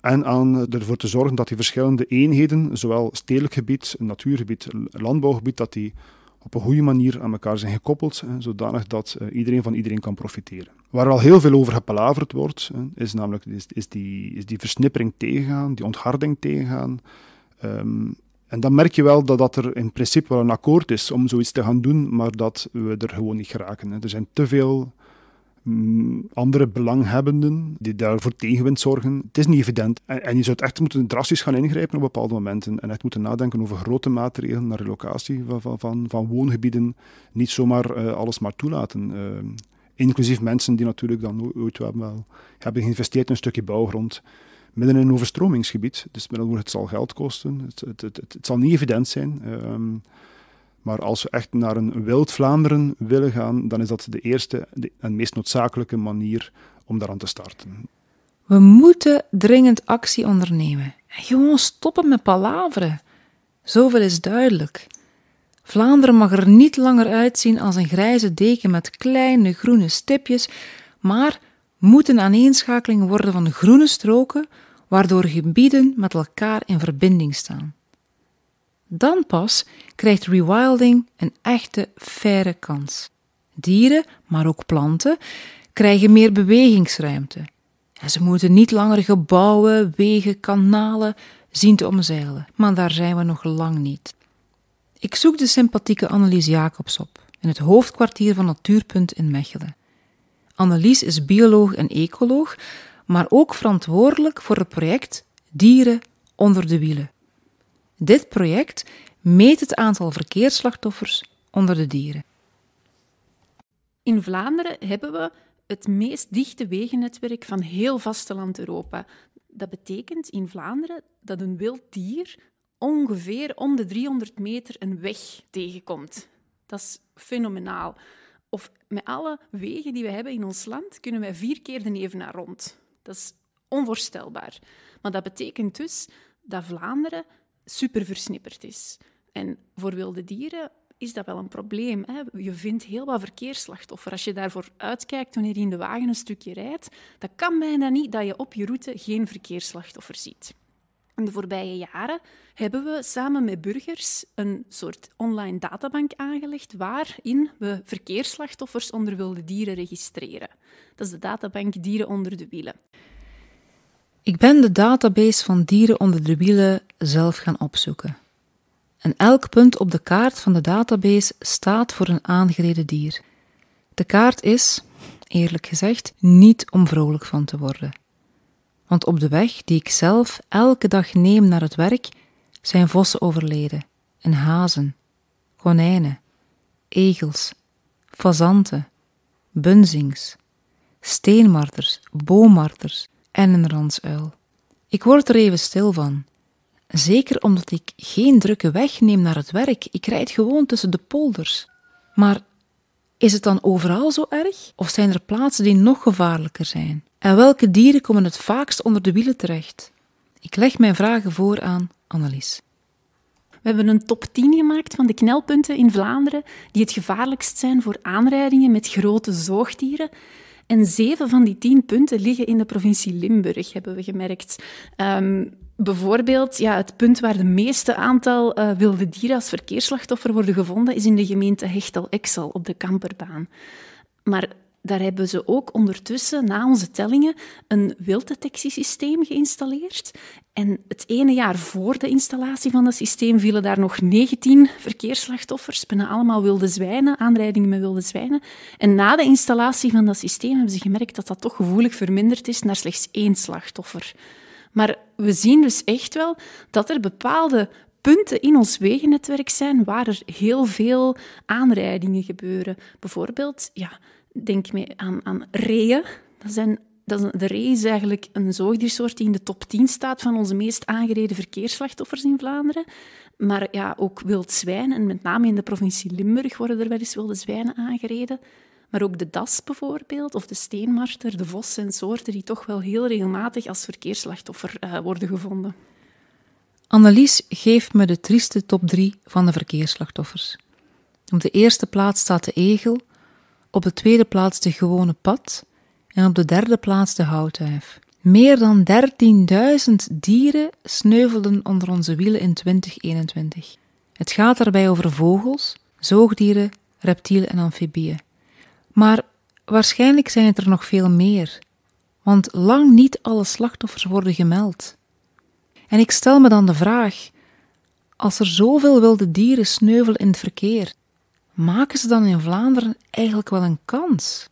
en aan ervoor te zorgen dat die verschillende eenheden, zowel stedelijk gebied, natuurgebied, landbouwgebied, dat die op een goede manier aan elkaar zijn gekoppeld, zodanig dat eh, iedereen van iedereen kan profiteren. Waar al heel veel over gepalaverd wordt, is namelijk is, is die, is die versnippering tegengaan, die ontharding tegengaan, Ehm, en dan merk je wel dat, dat er in principe wel een akkoord is om zoiets te gaan doen, maar dat we er gewoon niet geraken. Hè. Er zijn te veel mm, andere belanghebbenden die daarvoor tegenwind zorgen. Het is niet evident. En, en, je zou het echt moeten drastisch gaan ingrijpen op bepaalde momenten. En echt moeten nadenken over grote maatregelen naar relocatie van, van, van, van woongebieden. Niet zomaar eh, alles maar toelaten. Ehm, inclusief mensen die natuurlijk dan ooit wel hebben geïnvesteerd in een stukje bouwgrond midden in een overstromingsgebied. Dus met andere het zal geld kosten. Het, het, het, het zal niet evident zijn. Ehm, maar als we echt naar een wild Vlaanderen willen gaan, dan is dat de eerste en meest noodzakelijke manier om daaraan te starten. We moeten dringend actie ondernemen. En gewoon stoppen met palaveren. Zoveel is duidelijk. Vlaanderen mag er niet langer uitzien als een grijze deken met kleine groene stipjes, maar Moeten aaneenschakelingen worden van groene stroken, waardoor gebieden met elkaar in verbinding staan. Dan pas krijgt rewilding een echte faire kans. Dieren, maar ook planten, krijgen meer bewegingsruimte. En ze moeten niet langer gebouwen, wegen, kanalen zien te omzeilen, maar daar zijn we nog lang niet. Ik zoek de sympathieke Annelies Jacobs op in het hoofdkwartier van Natuurpunt in Mechelen. Annelies is bioloog en ecoloog, maar ook verantwoordelijk voor het project Dieren onder de wielen. Dit project meet het aantal verkeersslachtoffers onder de dieren. In Vlaanderen hebben we het meest dichte wegennetwerk van heel vasteland Europa. Dat betekent in Vlaanderen dat een wild dier ongeveer om de 300 meter een weg tegenkomt. Dat is fenomenaal of met alle wegen die we hebben in ons land, kunnen wij vier keer de naar rond. Dat is onvoorstelbaar. Maar dat betekent dus dat Vlaanderen super versnipperd is. En voor wilde dieren is dat wel een probleem. Hè? Je vindt heel wat verkeersslachtoffer. Als je daarvoor uitkijkt wanneer je in de wagen een stukje rijdt, dat kan bijna niet dat je op je route geen verkeersslachtoffer ziet. In de voorbije jaren hebben we samen met burgers een soort online databank aangelegd waarin we verkeersslachtoffers onder wilde dieren registreren. Dat is de databank Dieren onder de wielen. Ik ben de database van Dieren onder de wielen zelf gaan opzoeken. En elk punt op de kaart van de database staat voor een aangereden dier. De kaart is, eerlijk gezegd, niet om vrolijk van te worden. Want op de weg die ik zelf elke dag neem naar het werk, zijn vossen overleden en hazen, konijnen, egels, fazanten, bunzings, steenmarters, boommarters en een ransuil. Ik word er even stil van. Zeker omdat ik geen drukke weg neem naar het werk. Ik rijd gewoon tussen de polders. Maar is het dan overal zo erg? Of zijn er plaatsen die nog gevaarlijker zijn? En welke dieren komen het vaakst onder de wielen terecht? Ik leg mijn vragen voor aan Annelies. We hebben een top 10 gemaakt van de knelpunten in Vlaanderen die het gevaarlijkst zijn voor aanrijdingen met grote zoogdieren. En zeven van die tien punten liggen in de provincie Limburg, hebben we gemerkt. Ehm, bijvoorbeeld, ja, het punt waar de meeste aantal eh, wilde dieren als verkeersslachtoffer worden gevonden, is in de gemeente Hechtel-Exel op de Kamperbaan. Maar daar hebben ze ook ondertussen, na onze tellingen, een wilddetectiesysteem geïnstalleerd. En het ene jaar voor de installatie van dat systeem vielen daar nog 19 verkeersslachtoffers, bijna allemaal wilde zwijnen, aanrijdingen met wilde zwijnen. En na de installatie van dat systeem hebben ze gemerkt dat dat toch gevoelig verminderd is naar slechts één slachtoffer. Maar we zien dus echt wel dat er bepaalde punten in ons wegennetwerk zijn waar er heel veel aanrijdingen gebeuren. Bijvoorbeeld, ja, Denk mee aan, aan reeën. Dat zijn, dat de ree is eigenlijk een zoogdiersoort die in de top 10 staat van onze meest aangereden verkeersslachtoffers in Vlaanderen. Maar ja, ook wild zwijnen, en met name in de provincie Limburg worden er wel eens wilde zwijnen aangereden. Maar ook de das bijvoorbeeld, of de steenmarter, de vos en soorten die toch wel heel regelmatig als verkeersslachtoffer eh, worden gevonden. Annelies geeft me de trieste top 3 van de verkeersslachtoffers. Op de eerste plaats staat de egel, op de tweede plaats de gewone pad en op de derde plaats de houtduif. Meer dan 13.000 dieren sneuvelden onder onze wielen in 2021. Het gaat daarbij over vogels, zoogdieren, reptielen en amfibieën. Maar waarschijnlijk zijn het er nog veel meer, want lang niet alle slachtoffers worden gemeld. En ik stel me dan de vraag: als er zoveel wilde dieren sneuvelen in het verkeer, maken ze dan in Vlaanderen eigenlijk wel een kans?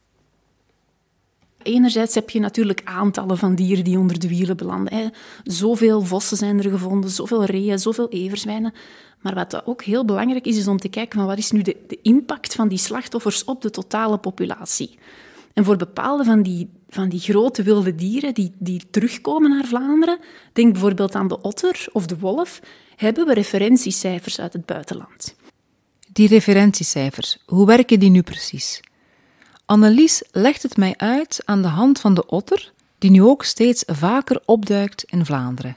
Enerzijds heb je natuurlijk aantallen van dieren die onder de wielen belanden. Zoveel vossen zijn er gevonden, zoveel reeën, zoveel everzwijnen. Maar wat ook heel belangrijk is, is om te kijken van wat is nu de, de impact van die slachtoffers op de totale populatie. En voor bepaalde van die, van die grote wilde dieren die, die terugkomen naar Vlaanderen, denk bijvoorbeeld aan de otter of de wolf, hebben we referentiecijfers uit het buitenland. Die referentiecijfers, hoe werken die nu precies? Annelies legt het mij uit aan de hand van de otter, die nu ook steeds vaker opduikt in Vlaanderen.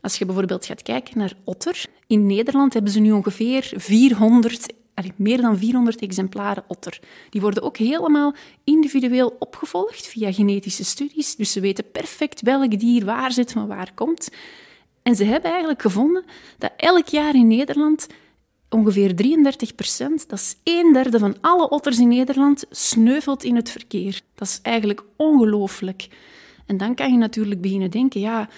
Als je bijvoorbeeld gaat kijken naar otter, in Nederland hebben ze nu ongeveer 400 meer dan 400 exemplaren otter. Die worden ook helemaal individueel opgevolgd via genetische studies. Dus ze weten perfect welk dier waar zit, van waar komt. En ze hebben eigenlijk gevonden dat elk jaar in Nederland ongeveer 33 procent, dat is een derde van alle otters in Nederland, sneuvelt in het verkeer. Dat is eigenlijk ongelooflijk. En dan kan je natuurlijk beginnen denken, ja,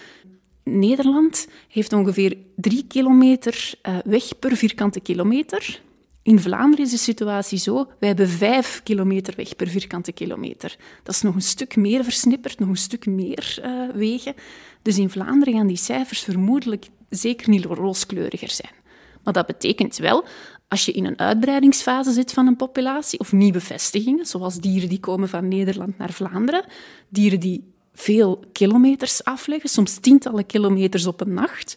Nederland heeft ongeveer 3 kilometer eh, weg per vierkante kilometer. In Vlaanderen is de situatie zo, wij hebben 5 kilometer weg per vierkante kilometer. Dat is nog een stuk meer versnipperd, nog een stuk meer eh, wegen. Dus in Vlaanderen gaan die cijfers vermoedelijk zeker niet rooskleuriger zijn. Maar dat betekent wel, als je in een uitbreidingsfase zit van een populatie, of nieuwe vestigingen, zoals dieren die komen van Nederland naar Vlaanderen, dieren die veel kilometers afleggen, soms tientallen kilometers op een nacht.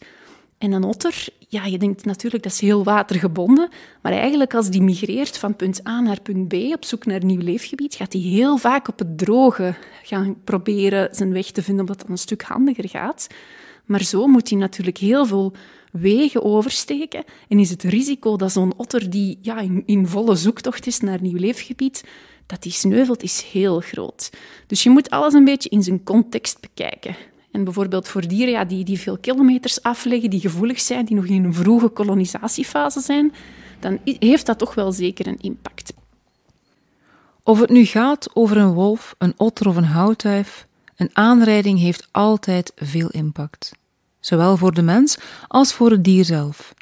En een otter, ja, je denkt natuurlijk dat is heel watergebonden, maar eigenlijk als die migreert van punt A naar punt B op zoek naar een nieuw leefgebied, gaat hij heel vaak op het droge gaan proberen zijn weg te vinden, omdat dat een stuk handiger gaat. Maar zo moet hij natuurlijk heel veel wegen oversteken en is het risico dat zo'n otter die ja, in, volle zoektocht is naar nieuw leefgebied, dat die sneuvelt, is heel groot. Dus je moet alles een beetje in zijn context bekijken. En bijvoorbeeld voor dieren ja, die, die veel kilometers afleggen, die gevoelig zijn, die nog in een vroege kolonisatiefase zijn, dan heeft dat toch wel zeker een impact. Of het nu gaat over een wolf, een otter of een houtduif, een aanrijding heeft altijd veel impact zowel voor de mens als voor het dier zelf.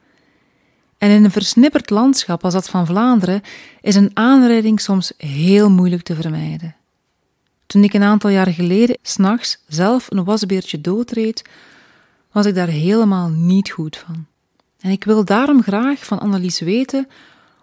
En in een versnipperd landschap als dat van Vlaanderen is een aanrijding soms heel moeilijk te vermijden. Toen ik een aantal jaar geleden s'nachts zelf een wasbeertje doodreed, was ik daar helemaal niet goed van. En ik wil daarom graag van Annelies weten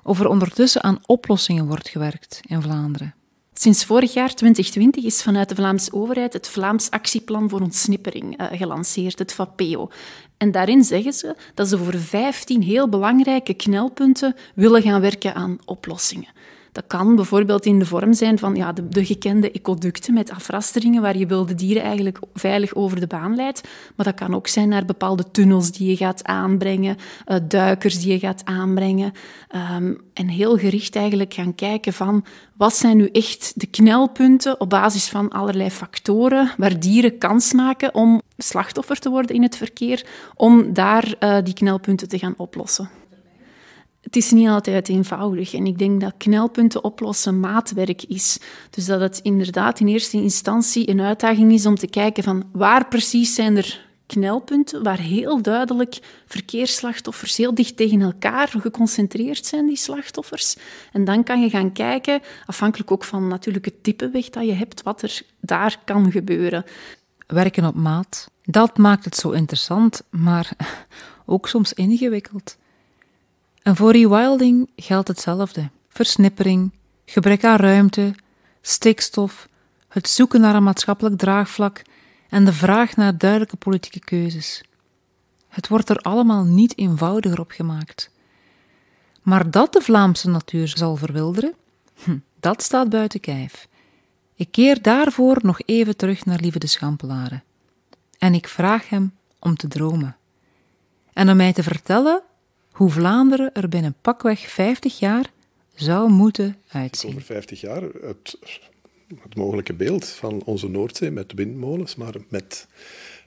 of er ondertussen aan oplossingen wordt gewerkt in Vlaanderen. Sinds vorig jaar 2020 is vanuit de Vlaamse overheid het Vlaams Actieplan voor Ontsnippering eh, gelanceerd, het VAPEO. En daarin zeggen ze dat ze voor 15 heel belangrijke knelpunten willen gaan werken aan oplossingen. Dat kan bijvoorbeeld in de vorm zijn van ja, de, gekende ecoducten met afrasteringen waar je wilde dieren eigenlijk veilig over de baan leidt. Maar dat kan ook zijn naar bepaalde tunnels die je gaat aanbrengen, eh, duikers die je gaat aanbrengen. Ehm, en heel gericht eigenlijk gaan kijken van wat zijn nu echt de knelpunten op basis van allerlei factoren waar dieren kans maken om slachtoffer te worden in het verkeer, om daar eh, die knelpunten te gaan oplossen het is niet altijd eenvoudig. En ik denk dat knelpunten oplossen maatwerk is. Dus dat het inderdaad in eerste instantie een uitdaging is om te kijken van waar precies zijn er knelpunten waar heel duidelijk verkeersslachtoffers heel dicht tegen elkaar geconcentreerd zijn, die slachtoffers. En dan kan je gaan kijken, afhankelijk ook van natuurlijk het type weg dat je hebt, wat er daar kan gebeuren. Werken op maat, dat maakt het zo interessant, maar ook soms ingewikkeld. En voor rewilding geldt hetzelfde: versnippering, gebrek aan ruimte, stikstof, het zoeken naar een maatschappelijk draagvlak en de vraag naar duidelijke politieke keuzes. Het wordt er allemaal niet eenvoudiger op gemaakt. Maar dat de Vlaamse natuur zal verwilderen, hm, dat staat buiten kijf. Ik keer daarvoor nog even terug naar Lieve de Schampelaren. En ik vraag hem om te dromen. En om mij te vertellen hoe Vlaanderen er binnen pakweg 50 jaar zou moeten uitzien. Over 50 jaar, het, het mogelijke beeld van onze Noordzee met windmolens, maar met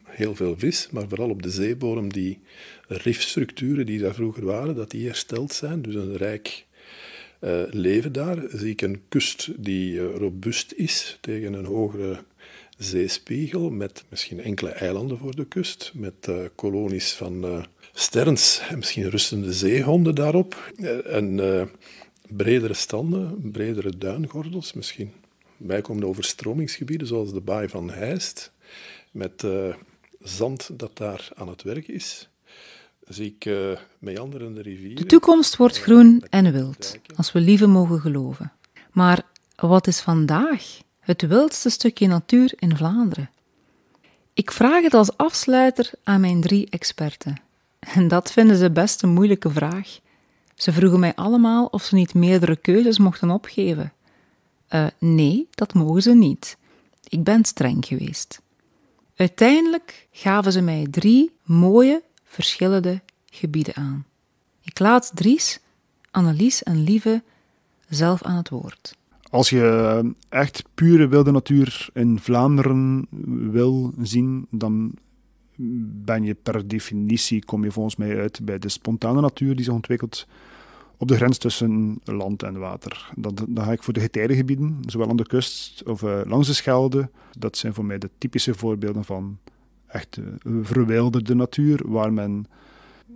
heel veel vis, maar vooral op de zeebodem die rifstructuren die daar vroeger waren, dat die hersteld zijn. Dus een rijk eh, leven daar. Zie ik een kust die eh, robuust is tegen een hogere zeespiegel, met misschien enkele eilanden voor de kust, met eh, kolonies van sterns en misschien rustende zeehonden daarop. Eh, en eh, bredere standen, bredere duingordels misschien. bijkomende overstromingsgebieden zoals de baai van Heist, met eh, zand dat daar aan het werk is. Zie ik uh, meanderende rivieren. De toekomst wordt groen en wild, als we lieve mogen geloven. Maar wat is vandaag het wildste stukje natuur in Vlaanderen? Ik vraag het als afsluiter aan mijn drie experten. En dat vinden ze best een moeilijke vraag. Ze vroegen mij allemaal of ze niet meerdere keuzes mochten opgeven. Eh, nee, dat mogen ze niet. Ik ben streng geweest. Uiteindelijk gaven ze mij drie mooie, verschillende gebieden aan. Ik laat Dries, Annelies en Lieve zelf aan het woord. Als je echt pure wilde natuur in Vlaanderen wil zien, dan ben je per definitie, kom je volgens mij uit bij de spontane natuur die zich ontwikkelt op de grens tussen land en water. Dan, ga ik voor de getijdengebieden, zowel aan de kust of eh, langs de Schelde. Dat zijn voor mij de typische voorbeelden van echt uh, verwilderde natuur, waar men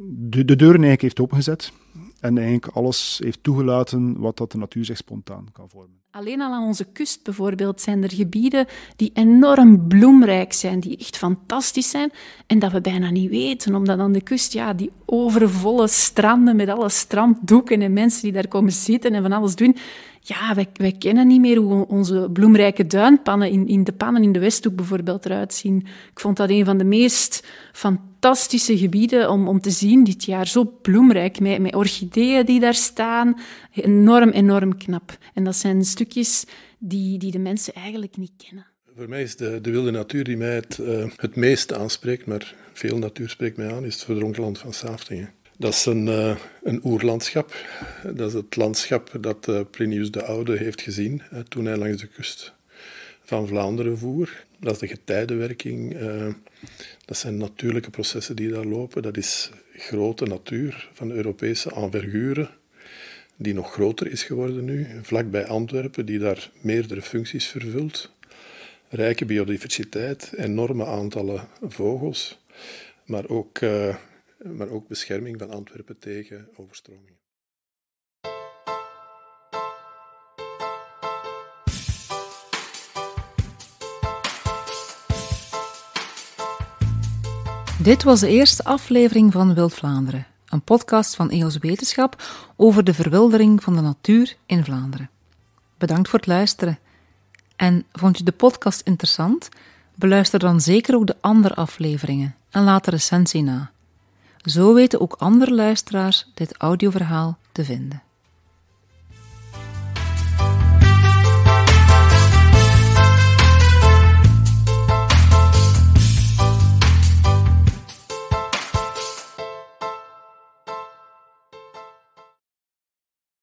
de, de deuren eigenlijk heeft opengezet en eigenlijk alles heeft toegelaten wat dat de natuur zich spontaan kan vormen. Alleen al aan onze kust bijvoorbeeld zijn er gebieden die enorm bloemrijk zijn, die echt fantastisch zijn en dat we bijna niet weten, omdat aan de kust ja, die overvolle stranden met alle stranddoeken en mensen die daar komen zitten en van alles doen. Ja, wij, wij kennen niet meer hoe onze bloemrijke duinpannen in, in de pannen in de Westhoek bijvoorbeeld eruit zien. Ik vond dat een van de meest fantastische gebieden om, om te zien dit jaar. Zo bloemrijk, met, met orchideeën die daar staan. Enorm, enorm knap. En dat zijn stukken die, die de mensen eigenlijk niet kennen. Voor mij is de, de wilde natuur die mij eh, het, meest aanspreekt, maar veel natuur spreekt mij aan, is het verdronken land van Saftingen. Dat is een, eh, een oerlandschap. Dat is het landschap dat eh, Plinius de Oude heeft gezien toen hij langs de kust van Vlaanderen voer. Dat is de getijdenwerking. dat zijn natuurlijke processen die daar lopen. Dat is grote natuur van Europese envergure die nog groter is geworden nu, vlakbij Antwerpen, die daar meerdere functies vervult. Rijke biodiversiteit, enorme aantallen vogels, maar ook, eh, maar ook bescherming van Antwerpen tegen overstromingen. Dit was de eerste aflevering van Wild Vlaanderen een podcast van EOS Wetenschap over de verwildering van de natuur in Vlaanderen. Bedankt voor het luisteren. En vond je de podcast interessant? Beluister dan zeker ook de andere afleveringen en laat de recensie na. Zo weten ook andere luisteraars dit audioverhaal te vinden.